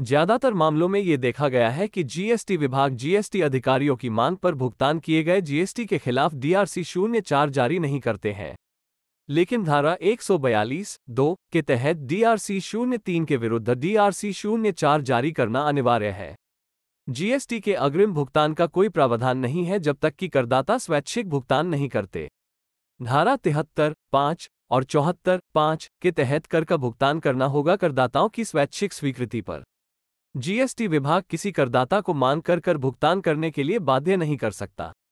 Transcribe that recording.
ज्यादातर मामलों में ये देखा गया है कि जीएसटी विभाग जीएसटी अधिकारियों की मांग पर भुगतान किए गए जीएसटी के खिलाफ डीआरसी शून्य चार जारी नहीं करते हैं लेकिन धारा 142 दो के तहत डीआरसी शून्य तीन के विरुद्ध डीआरसी शून्य चार जारी करना अनिवार्य है जीएसटी के अग्रिम भुगतान का कोई प्रावधान नहीं है जब तक कि करदाता स्वैच्छिक भुगतान नहीं करते धारा तिहत्तर पाँच और चौहत्तर पाँच के तहत कर का भुगतान करना होगा करदाताओं की स्वैच्छिक स्वीकृति पर जीएसटी विभाग किसी करदाता को मानकर कर भुगतान करने के लिए बाध्य नहीं कर सकता